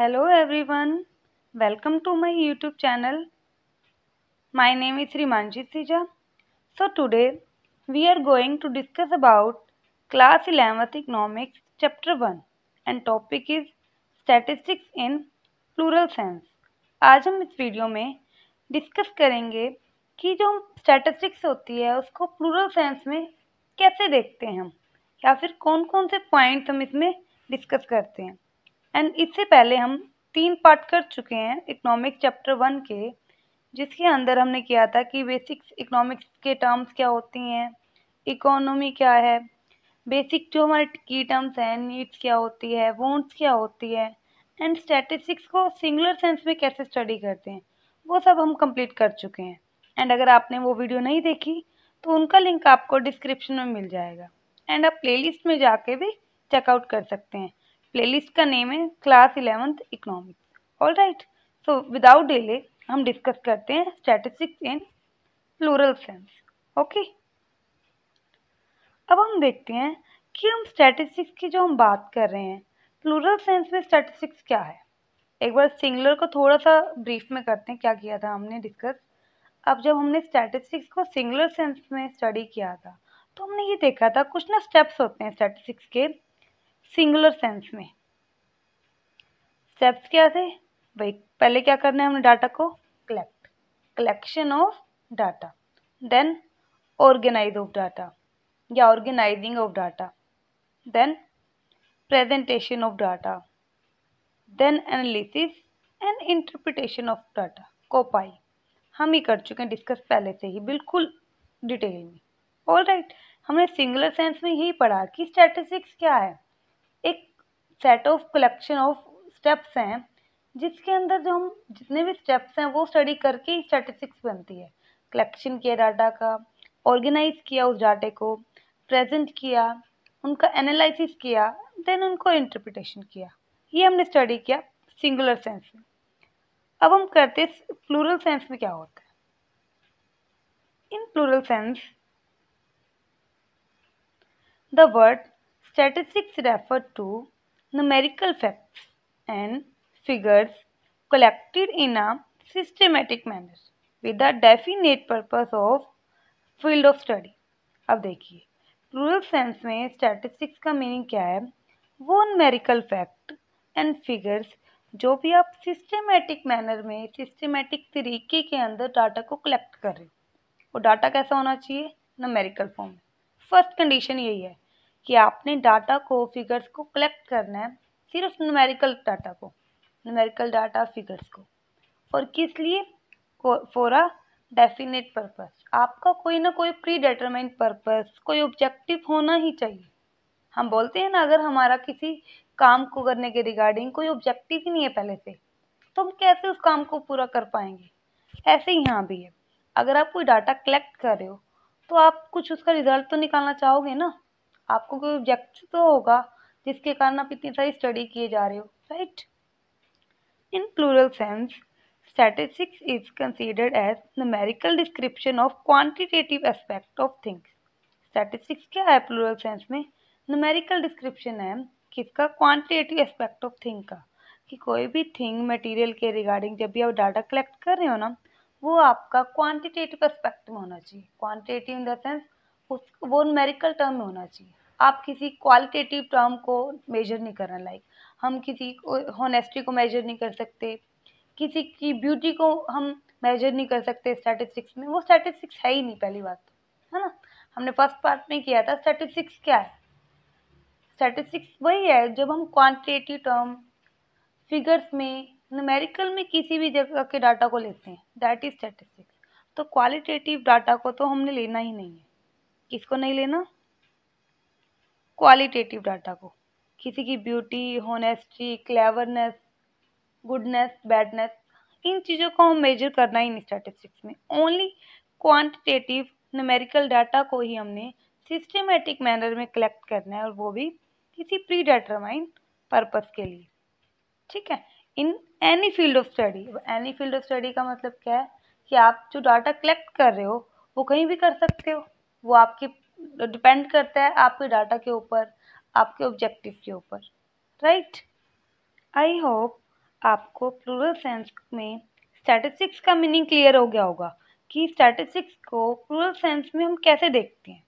Hello everyone welcome to my YouTube channel my name is रिमांजी सीजा so today we are going to discuss about class eleventh economics chapter one and topic is statistics in plural sense आज हम इस video में discuss करेंगे कि जो statistics होती है उसको प्लूरल सेंस में कैसे देखते हैं हम या फिर कौन कौन से पॉइंट्स हम इसमें डिस्कस करते हैं एंड इससे पहले हम तीन पार्ट कर चुके हैं इकोनॉमिक चैप्टर वन के जिसके अंदर हमने किया था कि बेसिक्स इकोनॉमिक्स के टर्म्स क्या होती हैं इकोनॉमी क्या है बेसिक जो हमारे की टर्म्स हैं नीड्स क्या होती है वॉन्ट्स क्या होती है एंड स्टैटिस्टिक्स को सिंगुलर सेंस में कैसे स्टडी करते हैं वो सब हम कंप्लीट कर चुके हैं एंड अगर आपने वो वीडियो नहीं देखी तो उनका लिंक आपको डिस्क्रिप्शन में मिल जाएगा एंड आप प्लेलिस्ट में जाके भी चेकआउट कर सकते हैं प्लेलिस्ट का नेम है class eleventh economics all right so without delay हम डिस्कस करते हैं statistics in plural sense okay अब हम देखते हैं कि हम स्टैटिस्टिक्स की जो हम बात कर रहे हैं प्लूरल सेंस में स्टैटिस्टिक्स क्या है एक बार सिंगुलर को थोड़ा सा ब्रीफ में करते हैं क्या किया था हमने डिस्कस अब जब हमने स्टैटिस्टिक्स को सिंगुलर सेंस में स्टडी किया था तो हमने ये देखा था कुछ ना स्टेप्स होते हैं स्टैटिस्टिक्स के सिंगुलर सेंस में स्टेप्स क्या थे भाई पहले क्या करना है हमने डाटा को collect collection of data then organize of data या organizing of data then presentation of data then analysis and interpretation of data कोपाई हम ही कर चुके हैं डिस्कस पहले से ही बिल्कुल डिटेल में ऑल राइट right. हमने सिंगुलर सेंस में यही पढ़ा कि स्टैटिस्टिक्स क्या है एक set of collection of steps हैं जिसके अंदर जो हम जितने भी स्टेप्स हैं वो स्टडी करके स्टैटिस्टिक्स बनती है कलेक्शन किया डाटा का ऑर्गेनाइज किया उस डाटे को प्रेजेंट किया उनका एनालिसिस किया देन उनको इंटरप्रिटेशन किया ये हमने स्टडी किया सिंगुलर सेंस में अब हम करते प्लूरल सेंस में क्या होता है in plural sense the word Statistics refer to numerical facts and figures collected in a systematic manner with a definite purpose of field of study. अब देखिए plural sense में statistics का meaning क्या है वो numerical fact and figures जो भी आप सिस्टमेटिक मैनर में सिस्टमेटिक तरीके के अंदर डाटा को कलेक्ट कर रहे हो वो डाटा कैसा होना चाहिए नमेरिकल फॉर्म में फर्स्ट कंडीशन यही है कि आपने डाटा को फिगर्स को कलेक्ट करना है सिर्फ न्यूमेरिकल डाटा को न्यूमेरिकल डाटा फिगर्स को और किस लिए फॉर अ डेफिनेट पर्पस आपका कोई ना कोई प्री डिटरमाइंड पर्पस कोई ऑब्जेक्टिव होना ही चाहिए हम बोलते हैं ना अगर हमारा किसी काम को करने के रिगार्डिंग कोई ऑब्जेक्टिव ही नहीं है पहले से तो हम कैसे उस काम को पूरा कर पाएंगे ऐसे ही यहाँ भी है अगर आप कोई डाटा कलेक्ट कर रहे हो तो आप कुछ उसका रिजल्ट तो निकालना चाहोगे ना आपको कोई ऑब्जेक्ट तो होगा जिसके कारण आप इतनी सारी स्टडी किए जा रहे हो right in plural sense statistics is considered as numerical description of quantitative aspect of things statistics क्या है प्लूरल सेंस में नमेरिकल डिस्क्रिप्शन है किसका क्वान्टिटेटिव एस्पेक्ट ऑफ थिंग का कि कोई भी थिंग मटीरियल के रिगार्डिंग जब भी आप डाटा कलेक्ट कर रहे हो ना वो आपका क्वान्टिटेटिव एस्पेक्ट में होना चाहिए क्वान्टिटेटिव इन द सेंस उस वो नमेरिकल टर्म में होना चाहिए आप किसी क्वालिटेटिव टर्म को मेजर नहीं करना लाइक हम किसी होनेस्टी को मेजर नहीं कर सकते किसी की ब्यूटी को हम मेजर नहीं कर सकते स्टैटिस्टिक्स में वो स्टैटिस्टिक्स है ही नहीं पहली बात तो, है ना हमने फर्स्ट पार्ट में किया था स्टैटिस्टिक्स क्या है स्टैटिस्टिक्स वही है जब हम क्वान्टिटेटिव टर्म फिगर्स में न्यूमेरिकल में किसी भी जगह के डाटा को लेते हैं दैट इज स्टैटिस्टिक्स तो क्वालिटेटिव डाटा को तो हमने लेना ही नहीं है किसको नहीं लेना क्वालिटेटिव डाटा को किसी की beauty honesty cleverness goodness badness इन चीज़ों को हम मेजर करना ही नहीं स्टैटिस्टिक्स में ओनली क्वांटिटेटिव नमेरिकल डाटा को ही हमने सिस्टमेटिक मैनर में कलेक्ट करना है और वो भी किसी प्री डिटरमाइंड पर्पस के लिए ठीक है in any field of study any field of study का मतलब क्या है कि आप जो डाटा कलेक्ट कर रहे हो वो कहीं भी कर सकते हो वो आपके डिपेंड तो करता है आपके डाटा के ऊपर आपके ऑब्जेक्टिव के ऊपर राइट आई होप आपको प्लूरल सेंस में स्टैटिस्टिक्स का मीनिंग क्लियर हो गया होगा कि स्टैटिस्टिक्स को प्लूरल सेंस में हम कैसे देखते हैं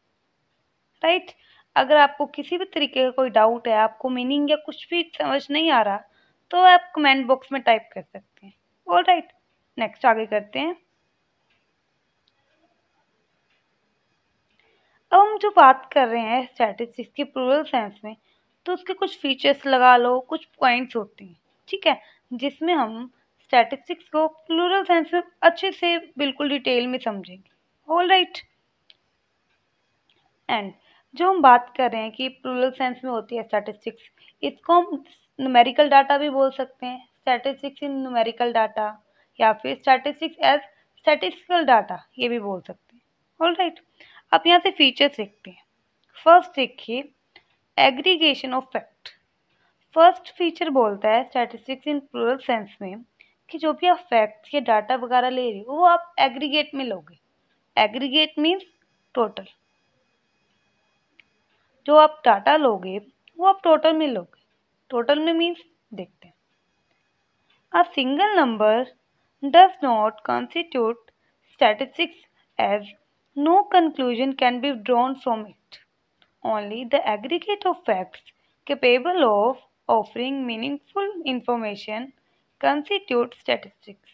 राइट right? अगर आपको किसी भी तरीके का कोई डाउट है आपको मीनिंग या कुछ भी समझ नहीं आ रहा तो आप कमेंट बॉक्स में टाइप कर सकते हैं ऑल राइट नेक्स्ट आगे करते हैं अब हम जो बात कर रहे हैं स्टैटिस्टिक्स की प्रूरल सेंस में तो उसके कुछ फीचर्स लगा लो कुछ पॉइंट्स होते हैं ठीक है जिसमें हम स्टैटिस्टिक्स को प्लूरल सेंस में अच्छे से बिल्कुल डिटेल में समझेंगे ऑल राइट एंड जो हम बात कर रहे हैं कि प्लूरल सेंस में होती है स्टैटिस्टिक्स इसको हम न्यूमेरिकल डाटा भी बोल सकते हैं स्टैटिस्टिक्स इन न्यूमेरिकल डाटा या फिर स्टैटिस्टिक्स एज स्टैटिस्टिकल डाटा ये भी बोल सकते हैं ऑल राइट right. आप यहाँ से फीचर्स देखते हैं फर्स्ट देखिए aggregation of fact first feature बोलता है स्टैटिस्टिक्स इन प्लूरल सेंस में कि जो भी आप फैक्ट्स या डाटा वगैरह ले रहे हो वो आप एग्रीगेट में लोगे एग्रीगेट मीन्स टोटल जो आप डाटा लोगे वो आप टोटल में लोगे टोटल में मीन्स देखते हैं a single number does not constitute statistics as No conclusion can be drawn from it. Only the aggregate of facts capable of offering meaningful information constitute statistics.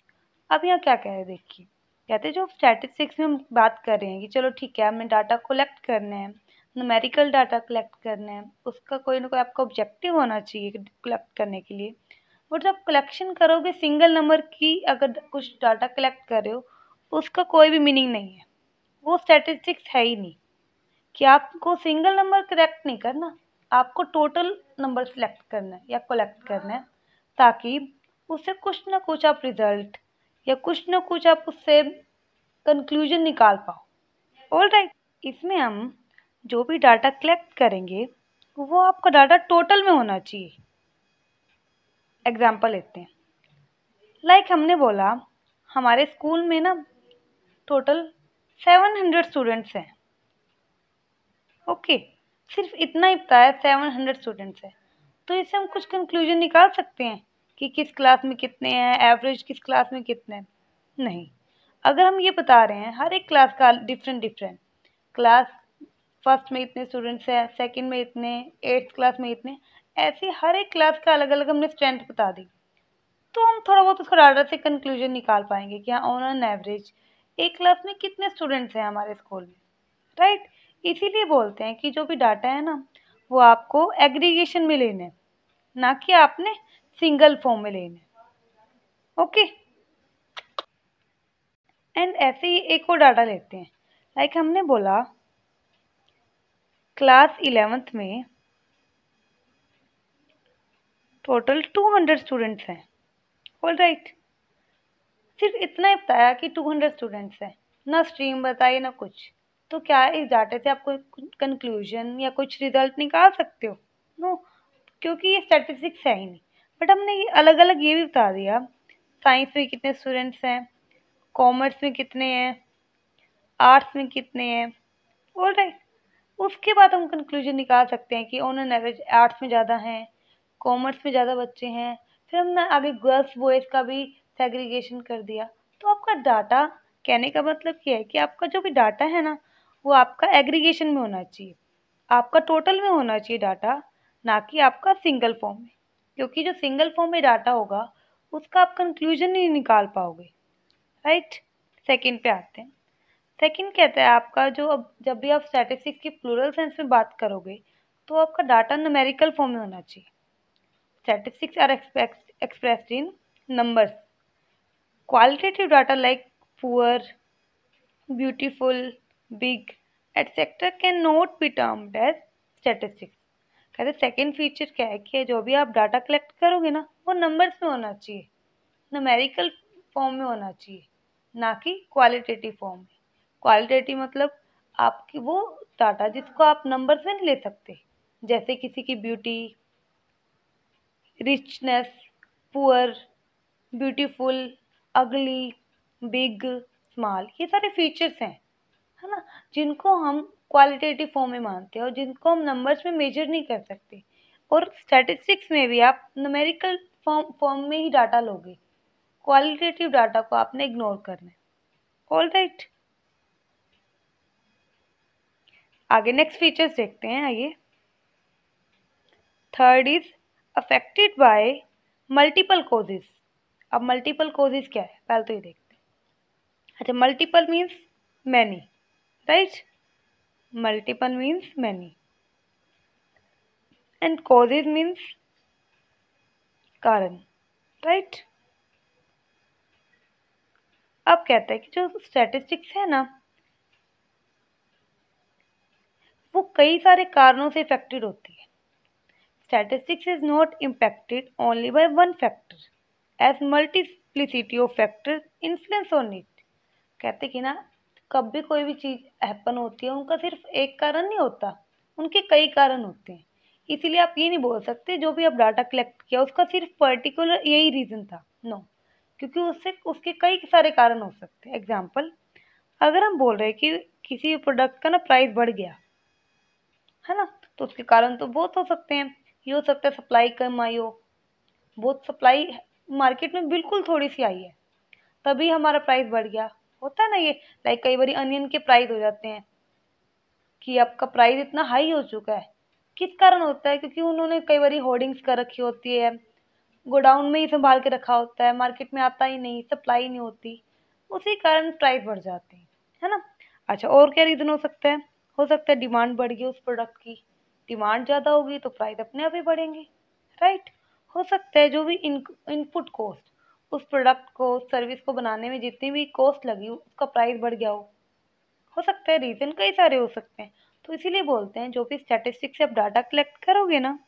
अब यहाँ क्या कह रहे हैं देखिए कहते हैं जो स्टैटिस्टिक्स में हम बात कर रहे हैं कि चलो ठीक है हमने डाटा कलेक्ट करना है नमेरिकल डाटा कलेक्ट करना है उसका कोई ना कोई आपका ऑब्जेक्टिव होना चाहिए कलेक्ट करने के लिए बट जब कलेक्शन करोगे सिंगल नंबर की अगर कुछ डाटा कलेक्ट कर रहे हो उसका कोई भी मीनिंग नहीं है वो स्टैटिस्टिक्स है ही नहीं कि आपको सिंगल नंबर करेक्ट नहीं करना आपको टोटल नंबर सेलेक्ट करना है या कलेक्ट करना है ताकि उससे कुछ ना कुछ आप रिज़ल्ट या कुछ ना कुछ आप उससे कंक्लूजन निकाल पाओ ऑल राइट इसमें हम जो भी डाटा कलेक्ट करेंगे वो आपका डाटा टोटल में होना चाहिए एग्ज़ाम्पल लेते हैं लाइक like हमने बोला हमारे स्कूल में ना टोटल सेवन हंड्रेड स्टूडेंट्स हैं ओके सिर्फ इतना ही बताया सेवन हंड्रेड स्टूडेंट्स हैं तो इससे हम कुछ कंक्लूजन निकाल सकते हैं कि किस क्लास में कितने हैं एवरेज किस क्लास में कितने हैं नहीं अगर हम ये बता रहे हैं हर एक क्लास का डिफरेंट डिफरेंट क्लास फर्स्ट में इतने स्टूडेंट्स हैं सेकंड में इतने एट्थ क्लास में इतने ऐसे हर एक क्लास का अलग अलग हमने स्ट्रेंथ बता दी तो हम थोड़ा बहुत उसका डाटा से कंक्लूजन निकाल पाएंगे कि हाँ ऑन एन एवरेज एक क्लास में कितने स्टूडेंट्स हैं हमारे स्कूल में राइट इसीलिए बोलते हैं कि जो भी डाटा है ना वो आपको एग्रीगेशन में लेने ना कि आपने सिंगल फॉर्म में लेने ओके एंड ऐसे ही एक और डाटा लेते हैं लाइक like हमने बोला क्लास इलेवेंथ में टोटल टू हंड्रेड स्टूडेंट्स हैं ऑल राइट सिर्फ इतना ही बताया कि टू हंड्रेड स्टूडेंट्स हैं ना स्ट्रीम बताई ना कुछ तो क्या इस डाटे से आप कोई कंक्लूजन या कुछ रिजल्ट निकाल सकते हो नो क्योंकि ये स्टैटिस्टिक्स है ही नहीं बट हमने ये अलग अलग ये भी बता दिया साइंस में कितने स्टूडेंट्स हैं कॉमर्स में कितने हैं आर्ट्स में कितने हैं और राइट उसके बाद हम कंक्लूजन निकाल सकते हैं कि ऑन एन एवरेज आर्ट्स में ज़्यादा हैं कॉमर्स में ज़्यादा बच्चे हैं फिर हम आगे गर्ल्स बॉयज़ का भी सेग्रीगेशन कर दिया तो आपका डाटा कहने का मतलब क्या है कि आपका जो भी डाटा है ना वो आपका एग्रीगेशन में होना चाहिए आपका टोटल में होना चाहिए डाटा ना कि आपका सिंगल फॉर्म में क्योंकि जो सिंगल फॉर्म में डाटा होगा उसका आप कंक्लूजन नहीं निकाल पाओगे राइट सेकंड पे आते हैं सेकंड कहता है आपका जो अब जब भी आप स्टैटिस्टिक्स की प्लूरल सेंस में बात करोगे तो आपका डाटा नमेरिकल फॉर्म में होना चाहिए statistics are expressed in numbers qualitative qualitative data like poor, beautiful, big, etc. cannot be termed as statistics. कहते सेकेंड फीचर क्या है कि जो भी आप डाटा कलेक्ट करोगे ना वो नंबर्स में होना चाहिए नमेरिकल फॉर्म में होना चाहिए ना कि क्वालिटेटिव फॉर्म में क्वालिटेटिव मतलब आपकी वो डाटा जिसको आप नंबर्स में नहीं ले सकते जैसे किसी की beauty richness poor beautiful ugly big small ये सारे फीचर्स हैं है ना जिनको हम क्वालिटेटिव फॉर्म में मानते हैं और जिनको हम नंबर्स में मेजर नहीं कर सकते और स्टैटिस्टिक्स में भी आप नमेरिकल फॉर्म फॉर्म में ही डाटा लोगे क्वालिटेटिव डाटा को आपने इग्नोर करना है ऑल राइट आगे नेक्स्ट फीचर्स देखते हैं आइए third is affected by multiple causes अब मल्टीपल कोजेज क्या है पहले तो ये देखते हैं अच्छा multiple means many right multiple means many and causes means कारण राइट अब कहते हैं कि जो स्टैटिस्टिक्स है ना वो कई सारे कारणों से इफेक्टेड होती है statistics is not impacted only by one factor as multiplicity of factors influence on it कहते कि ना कब भी कोई भी चीज़ हैपन होती है उनका सिर्फ एक कारण नहीं होता उनके कई कारण होते हैं इसीलिए आप ये नहीं बोल सकते जो भी आप डाटा कलेक्ट किया उसका सिर्फ पर्टिकुलर यही रीज़न था नो no. क्योंकि उससे उसके कई सारे कारण हो सकते हैं एग्जाम्पल अगर हम बोल रहे हैं कि किसी प्रोडक्ट का ना प्राइस बढ़ गया है ना तो उसके कारण तो बहुत हो सकते हैं ये हो सकता है सप्लाई कम आई हो बहुत सप्लाई मार्केट में बिल्कुल थोड़ी सी आई है तभी हमारा प्राइस बढ़ गया होता है ना ये लाइक कई बार अनियन के प्राइस हो जाते हैं कि आपका प्राइस इतना हाई हो चुका है किस कारण होता है क्योंकि उन्होंने कई बार होर्डिंग्स कर रखी होती है गोडाउन में ही संभाल के रखा होता है मार्केट में आता ही नहीं सप्लाई नहीं होती उसी कारण प्राइस बढ़ जाते हैं है ना अच्छा और क्या रीज़न हो सकता है हो सकता है डिमांड बढ़ गई उस प्रोडक्ट की डिमांड ज़्यादा होगी तो प्राइस अपने आप ही बढ़ेंगे राइट हो सकता है जो भी इनपुट कॉस्ट उस प्रोडक्ट को सर्विस को बनाने में जितनी भी कॉस्ट लगी हो उसका प्राइस बढ़ गया हो हो सकता है रीज़न कई सारे हो सकते हैं तो इसीलिए बोलते हैं जो भी स्टैटिस्टिक से आप डाटा कलेक्ट करोगे ना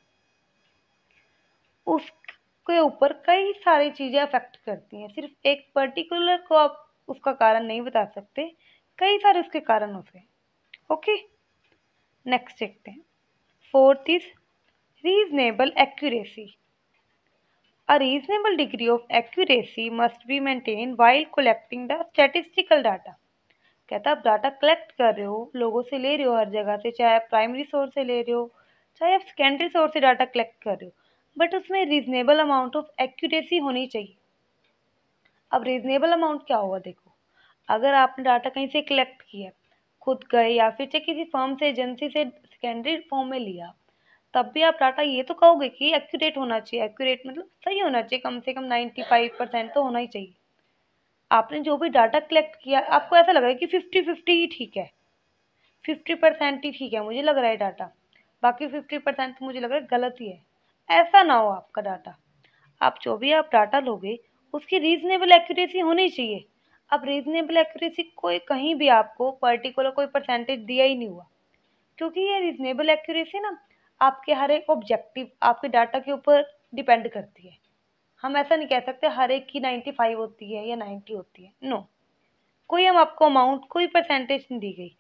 उसके ऊपर कई सारी चीज़ें अफेक्ट करती हैं सिर्फ एक पर्टिकुलर को आप उसका कारण नहीं बता सकते कई सारे उसके कारण होते हैं ओके नेक्स्ट देखते हैं fourth is reasonable accuracy A reasonable degree of accuracy must be maintained while collecting the statistical data. कहता आप डाटा कलेक्ट कर रहे हो लोगों से ले रहे हो हर जगह से चाहे आप प्राइमरी सोर्स से ले रहे हो चाहे आप सेकेंडरी सोर्स से डाटा कलेक्ट कर रहे हो बट उसमें रीजनेबल अमाउंट ऑफ एक्यूरेसी होनी चाहिए अब रीजनेबल अमाउंट क्या होगा देखो अगर आपने डाटा कहीं से कलेक्ट किया खुद गए या फिर चाहे किसी फॉर्म से एजेंसी से सेकेंडरी फॉर्म में लिया तब भी आप डाटा ये तो कहोगे कि एक्यूरेट होना चाहिए एक्यूरेट मतलब सही होना चाहिए कम से कम नाइन्टी फाइव परसेंट तो होना ही चाहिए आपने जो भी डाटा कलेक्ट किया आपको ऐसा लग रहा है कि फिफ्टी फिफ्टी ही ठीक है फिफ्टी परसेंट ही ठीक है मुझे लग रहा है डाटा बाकी फिफ्टी परसेंट तो मुझे लग रहा है गलत ही है ऐसा ना हो आपका डाटा आप जो भी आप डाटा लोगे उसकी रीजनेबल एक्यूरेसी होनी चाहिए अब रीजनेबल एक्यूरेसी कोई कहीं भी आपको पर्टिकुलर कोई परसेंटेज दिया ही नहीं हुआ क्योंकि ये रीजनेबल एक्यूरेसी ना आपके हर एक ऑब्जेक्टिव आपके डाटा के ऊपर डिपेंड करती है हम ऐसा नहीं कह सकते हर एक की नाइन्टी फाइव होती है या नाइन्टी होती है नो कोई हम आपको अमाउंट कोई परसेंटेज नहीं दी गई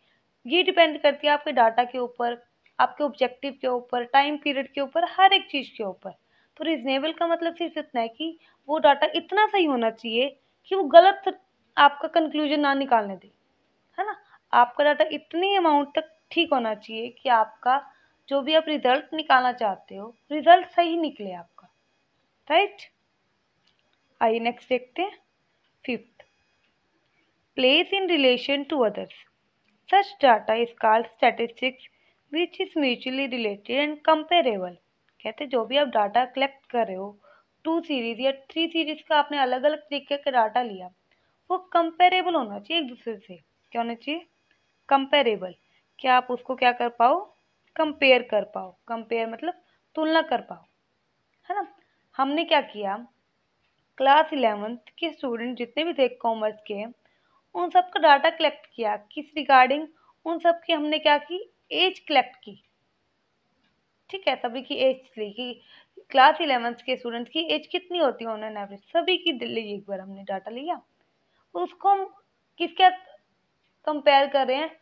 ये डिपेंड करती है आपके डाटा के ऊपर आपके ऑब्जेक्टिव के ऊपर टाइम पीरियड के ऊपर हर एक चीज़ के ऊपर तो रिजनेबल का मतलब सिर्फ इतना है कि वो डाटा इतना सही होना चाहिए कि वो गलत आपका कंक्लूजन ना निकालने दे है ना आपका डाटा इतनी अमाउंट तक ठीक होना चाहिए कि आपका जो भी आप रिज़ल्ट निकालना चाहते हो रिज़ल्ट सही निकले आपका राइट आइए नेक्स्ट देखते हैं fifth place in relation to others such data is called statistics which is mutually related and comparable कहते जो भी आप डाटा कलेक्ट कर रहे हो टू सीरीज़ या थ्री सीरीज़ का आपने अलग अलग तरीके का डाटा लिया वो कंपेरेबल होना चाहिए एक दूसरे से क्या होना चाहिए कंपेरेबल क्या आप उसको क्या कर पाओ कंपेयर कर पाओ कंपेयर मतलब तुलना कर पाओ है ना हमने क्या किया क्लास इलेवेंथ के स्टूडेंट जितने भी थे कॉमर्स के उन सब का डाटा कलेक्ट किया किस रिगार्डिंग उन सब की हमने क्या की एज कलेक्ट की ठीक है सभी की एज ली कि क्लास इलेवेंथ के स्टूडेंट की एज कितनी होती है ऑन एवरेज सभी की ली एक बार हमने डाटा लिया उसको हम किसके कंपेयर कर रहे हैं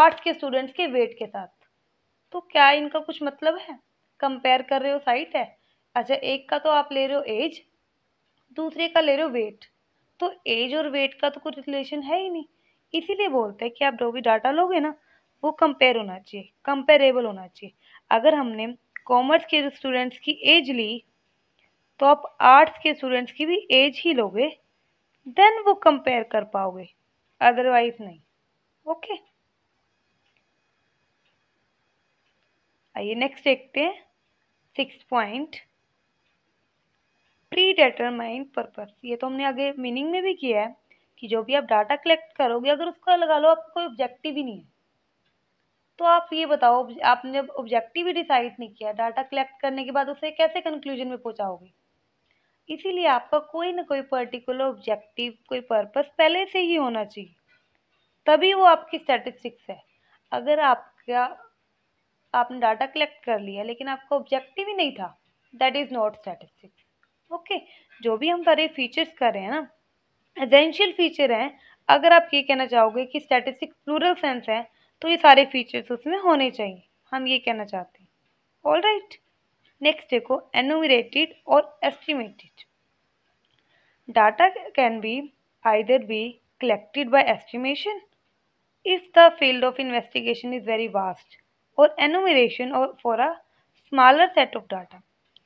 आर्ट्स के स्टूडेंट्स के वेट के साथ तो क्या इनका कुछ मतलब है कंपेयर कर रहे हो साइट है अच्छा एक का तो आप ले रहे हो एज दूसरे का ले रहे हो वेट तो एज और वेट का तो कोई रिलेशन है ही नहीं इसीलिए बोलते हैं कि आप जो भी डाटा लोगे ना वो कंपेयर होना चाहिए कंपेरेबल होना चाहिए अगर हमने कॉमर्स के स्टूडेंट्स की एज ली तो आप आर्ट्स के स्टूडेंट्स की भी एज ही लोगे देन वो कंपेयर कर पाओगे अदरवाइज नहीं ओके okay? आइए नेक्स्ट देखते हैं six point predetermined purpose ये तो हमने आगे मीनिंग में भी किया है कि जो भी आप डाटा कलेक्ट करोगे अगर उसका लगा लो आपको कोई ऑब्जेक्टिव ही नहीं है तो आप ये बताओ आपने जब ऑब्जेक्टिव ही डिसाइड नहीं किया डाटा कलेक्ट करने के बाद उसे कैसे कंक्लूजन में पहुंचाओगे इसीलिए आपका कोई ना कोई पर्टिकुलर ऑब्जेक्टिव कोई पर्पस पहले से ही होना चाहिए तभी वो आपकी स्टैटिस्टिक्स है अगर आपका आपने डाटा कलेक्ट कर लिया लेकिन आपका ऑब्जेक्टिव ही नहीं था that is not statistics okay जो भी हम सारे फीचर्स कर रहे हैं ना एजेंशियल फीचर हैं अगर आप ये कहना चाहोगे कि स्टैटिस्टिक्स प्लूरल सेंस है तो ये सारे फीचर्स उसमें होने चाहिए हम ये कहना चाहते हैं ऑल राइट नेक्स्ट देखो एनोमिरेटेड और estimated data can be either be collected by estimation if the field of investigation is very vast और एनोमिनेशन और for a smaller set of data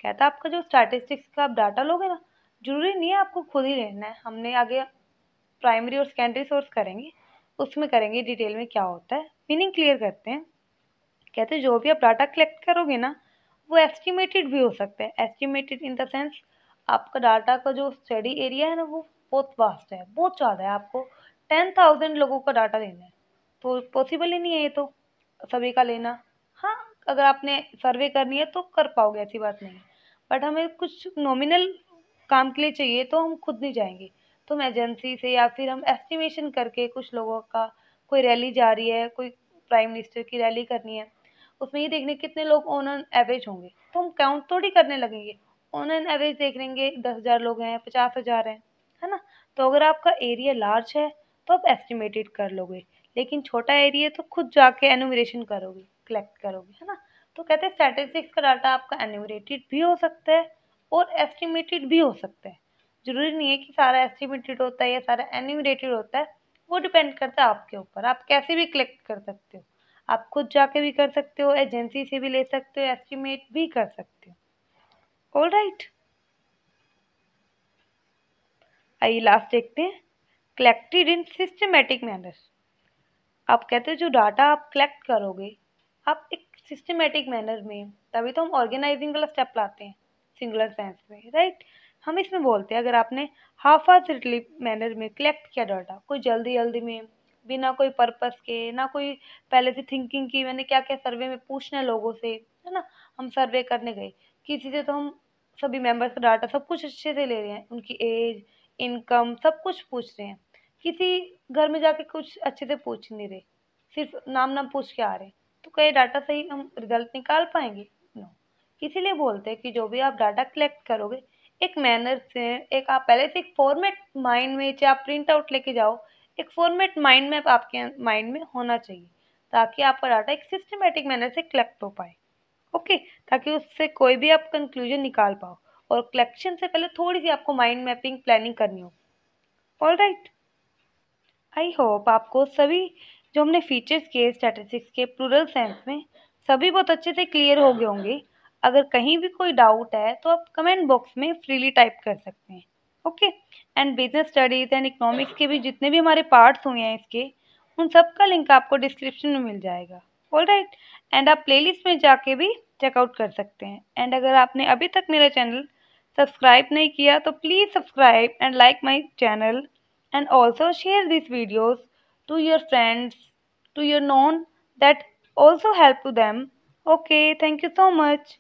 कहता है आपका जो स्टैटिस्टिक्स का आप डाटा लोगे ना जरूरी नहीं है आपको खुद ही लेना है हमने आगे प्राइमरी और सेकेंडरी सोर्स करेंगे उसमें करेंगे डिटेल में क्या होता है मीनिंग क्लियर करते हैं कहते हैं जो भी आप डाटा कलेक्ट करोगे ना वो एस्टिमेटेड भी हो सकता है एस्टिमेटेड इन द सेंस आपका डाटा का जो स्टडी एरिया है ना वो बहुत वास्ट है बहुत ज़्यादा है आपको टेन थाउजेंड लोगों का डाटा लेना है तो पॉसिबल ही नहीं है ये तो सभी का लेना हाँ अगर आपने सर्वे करनी है तो कर पाओगे ऐसी बात नहीं बट हमें कुछ नॉमिनल काम के लिए चाहिए तो हम खुद नहीं जाएंगे तो हम एजेंसी से या फिर हम एस्टिमेशन करके कुछ लोगों का कोई रैली जा रही है कोई प्राइम मिनिस्टर की रैली करनी है उसमें ये देखने कितने लोग ऑन एन एवरेज होंगे तो हम काउंट थोड़ी करने लगेंगे ऑन एन एवरेज देख लेंगे दस हज़ार लोग हैं पचास हज़ार हैं है ना तो अगर आपका एरिया लार्ज है तो आप एस्टिमेटेड कर लोगे लेकिन छोटा एरिया तो खुद जाके एनुमरेशन करोगे कलेक्ट करोगे है ना तो कहते हैं स्टैटिस्टिक्स का डाटा आपका एनुमरेटेड भी हो सकता है और एस्टिमेटेड भी हो सकता है ज़रूरी नहीं है कि सारा एस्टिमेटेड होता है या सारा एनुमरेटेड होता है वो डिपेंड करता है आपके ऊपर आप कैसे भी कलेक्ट कर सकते हो आप खुद जाके भी कर सकते हो एजेंसी से भी ले सकते हो एस्टिमेट भी कर सकते हो ऑल राइट आइए लास्ट देखते हैं कलेक्टेड इन सिस्टमेटिक मैनर आप कहते हो जो डाटा आप कलेक्ट करोगे आप एक सिस्टमेटिक मैनर में तभी तो हम ऑर्गेनाइजिंग वाला स्टेप लाते हैं सिंगुलर सेंस में राइट हम इसमें बोलते हैं अगर आपने हाफ आर्स मैनर में कलेक्ट किया डाटा कोई जल्दी जल्दी में बिना कोई पर्पस के ना कोई पहले से थिंकिंग की मैंने क्या क्या सर्वे में पूछना लोगों से है ना हम सर्वे करने गए किसी से तो हम सभी मेंबर्स का डाटा सब कुछ अच्छे से ले रहे हैं उनकी एज इनकम सब कुछ पूछ रहे हैं किसी घर में जाके कुछ अच्छे से पूछ नहीं रहे सिर्फ नाम नाम पूछ के आ रहे तो कहीं डाटा सही हम रिजल्ट निकाल पाएंगे नो इसीलिए बोलते हैं कि जो भी आप डाटा कलेक्ट करोगे एक मैनर से एक आप पहले से एक फॉर्मेट माइंड में चाहे आप प्रिंट आउट लेके जाओ एक फॉर्मेट माइंड में आपके माइंड में होना चाहिए ताकि आपका डाटा एक सिस्टमेटिक मैनर से कलेक्ट हो पाए ओके ताकि उससे कोई भी आप कंक्लूजन निकाल पाओ और कलेक्शन से पहले थोड़ी सी आपको माइंड मैपिंग प्लानिंग करनी हो all right right. I hope आपको सभी जो हमने फीचर्स किए स्टैटिस्टिक्स के प्लूरल सेंस में सभी बहुत अच्छे से क्लियर हो गए होंगे अगर कहीं भी कोई डाउट है तो आप कमेंट बॉक्स में फ्रीली टाइप कर सकते हैं okay and business studies and economics के भी जितने भी हमारे पार्ट्स हुए हैं इसके उन सब का लिंक आपको डिस्क्रिप्शन में मिल जाएगा ऑल राइट एंड आप प्लेलिस्ट में जाके भी चेकआउट कर सकते हैं एंड अगर आपने अभी तक मेरा चैनल सब्सक्राइब नहीं किया तो please subscribe and like my channel and also share these videos to your friends to your known that also help them okay thank you so much